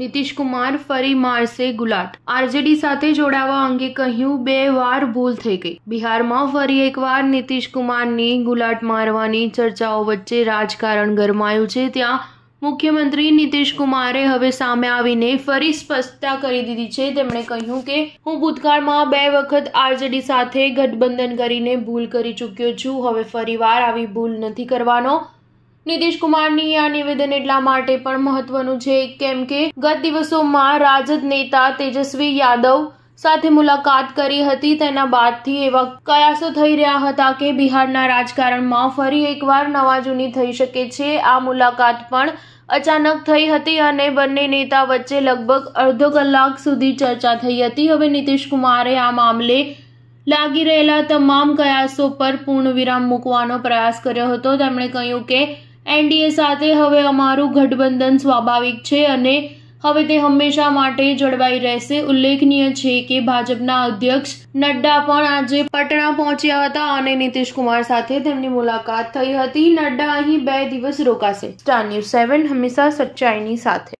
નીતિશ કુમાર ફરી મારશે ગુલાટ આરજેડી સાથે જોડાવા અંગે કહ્યું બે વાર ભૂલ થઈ ગઈ બિહારમાં ફરી એકવાર નીતિશ કુમારની ગુલાટ મારવાની ચર્ચાઓ વચ્ચે રાજકારણ ગરમાયું છે ત્યાં મુખ્યમંત્રી નીતિશ કુમારે હવે સામે આવીને ફરી સ્પષ્ટતા કરી દીધી છે તેમણે કહ્યું કે હું ભૂતકાળમાં બે વખત આરજેડી સાથે ગઠબંધન કરીને ભૂલ કરી ચૂક્યો છું હવે ફરીવાર આવી ભૂલ નથી કરવાનો નીતિશકુમારની આ નિવેદન એટલા માટે પણ મહત્વનું છે કેમ કે ગત દિવસોમાં રાજદ નેતા તેજસ્વી યાદવ સાથે મુલાકાત કરી હતી તેના બાદથી એવા કયાસો થઈ રહ્યા હતા કે બિહારના રાજકારણમાં ફરી એકવાર નવા જૂની થઈ શકે છે આ મુલાકાત પણ અચાનક થઈ હતી અને બંને નેતા વચ્ચે લગભગ અડધો કલાક સુધી ચર્ચા થઈ હતી હવે નીતિશ કુમારે આ મામલે લાગી રહેલા તમામ કયાસો પર પૂર્ણ વિરામ મૂકવાનો પ્રયાસ કર્યો હતો તેમણે કહ્યું કે એનડીએ સાથે હવે અમારું ગઠબંધન સ્વાભાવિક છે અને હવે તે હંમેશા માટે જળવાઈ રહેશે ઉલ્લેખનીય છે કે ભાજપના અધ્યક્ષ નડ્ડા પણ આજે પટણા પહોંચ્યા હતા અને નીતિશ કુમાર સાથે તેમની મુલાકાત થઈ હતી નડ્ડા અહીં બે દિવસ રોકાશે સ્ટાર ન્યૂઝ સેવન હંમેશા સચ્ચાઈની સાથે